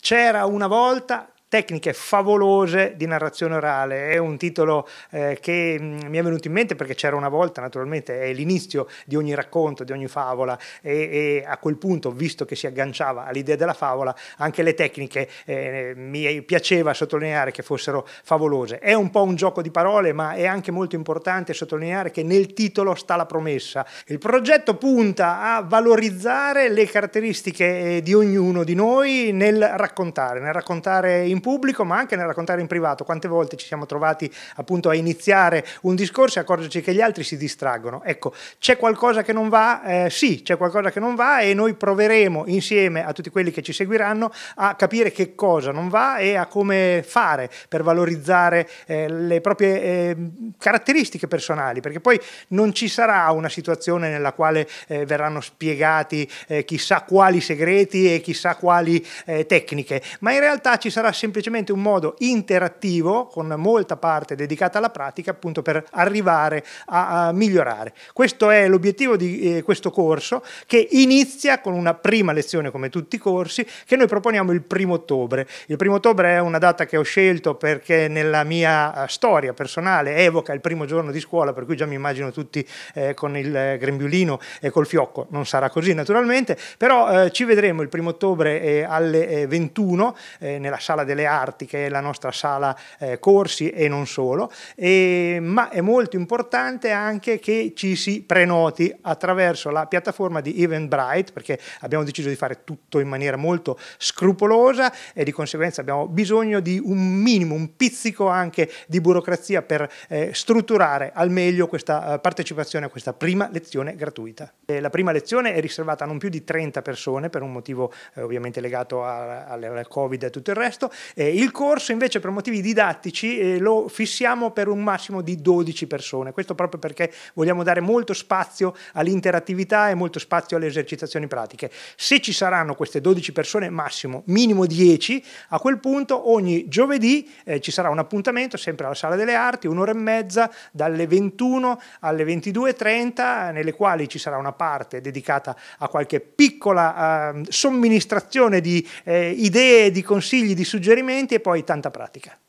C'era una volta Tecniche favolose di narrazione orale, è un titolo eh, che mm, mi è venuto in mente perché c'era una volta, naturalmente è l'inizio di ogni racconto, di ogni favola e, e, a quel punto, visto che si agganciava all'idea della favola, anche le tecniche eh, mi piaceva sottolineare che fossero favolose. È un po' un gioco di parole, ma è anche molto importante sottolineare che nel titolo sta la promessa. Il progetto punta a valorizzare le caratteristiche eh, di ognuno di noi nel raccontare, nel raccontare in pubblico ma anche nel raccontare in privato. Quante volte ci siamo trovati appunto a iniziare un discorso e accorgerci che gli altri si distraggono. Ecco, c'è qualcosa che non va? Eh, sì, c'è qualcosa che non va e noi proveremo insieme a tutti quelli che ci seguiranno a capire che cosa non va e a come fare per valorizzare eh, le proprie eh, caratteristiche personali, perché poi non ci sarà una situazione nella quale eh, verranno spiegati eh, chissà quali segreti e chissà quali eh, tecniche, ma in realtà ci sarà sempre semplicemente un modo interattivo con molta parte dedicata alla pratica appunto per arrivare a, a migliorare. Questo è l'obiettivo di eh, questo corso che inizia con una prima lezione come tutti i corsi che noi proponiamo il primo ottobre. Il primo ottobre è una data che ho scelto perché nella mia eh, storia personale evoca il primo giorno di scuola per cui già mi immagino tutti eh, con il eh, grembiulino e col fiocco, non sarà così naturalmente, però eh, ci vedremo il primo ottobre eh, alle 21 nella sala delle delle arti, che è la nostra sala eh, corsi e non solo, e, ma è molto importante anche che ci si prenoti attraverso la piattaforma di Eventbrite, perché abbiamo deciso di fare tutto in maniera molto scrupolosa e di conseguenza abbiamo bisogno di un minimo, un pizzico anche di burocrazia per eh, strutturare al meglio questa eh, partecipazione a questa prima lezione gratuita. E la prima lezione è riservata a non più di 30 persone per un motivo eh, ovviamente legato al Covid e tutto il resto eh, il corso invece per motivi didattici eh, lo fissiamo per un massimo di 12 persone, questo proprio perché vogliamo dare molto spazio all'interattività e molto spazio alle esercitazioni pratiche. Se ci saranno queste 12 persone massimo, minimo 10, a quel punto ogni giovedì eh, ci sarà un appuntamento sempre alla Sala delle Arti, un'ora e mezza dalle 21 alle 22.30 nelle quali ci sarà una parte dedicata a qualche piccola ehm, somministrazione di eh, idee, di consigli, di suggerimenti suggerimenti e poi tanta pratica.